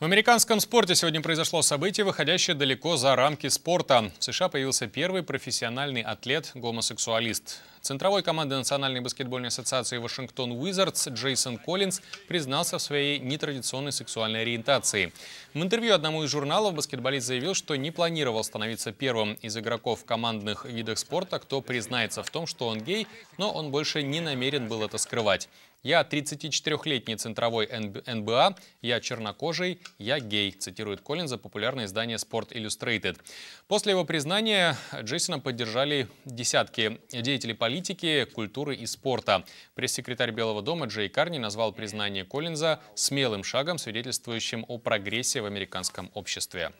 В американском спорте сегодня произошло событие, выходящее далеко за рамки спорта. В США появился первый профессиональный атлет-гомосексуалист. Центровой команды Национальной баскетбольной ассоциации Вашингтон Уизардс Джейсон Коллинс признался в своей нетрадиционной сексуальной ориентации. В интервью одному из журналов баскетболист заявил, что не планировал становиться первым из игроков в командных видах спорта, кто признается в том, что он гей, но он больше не намерен был это скрывать. «Я 34-летний центровой НБА, я чернокожий, я гей», цитирует Коллинза популярное издание Sport Illustrated. После его признания Джейсона поддержали десятки деятелей политики политики, культуры и спорта. Пресс-секретарь Белого дома Джей Карни назвал признание Коллинза смелым шагом, свидетельствующим о прогрессе в американском обществе.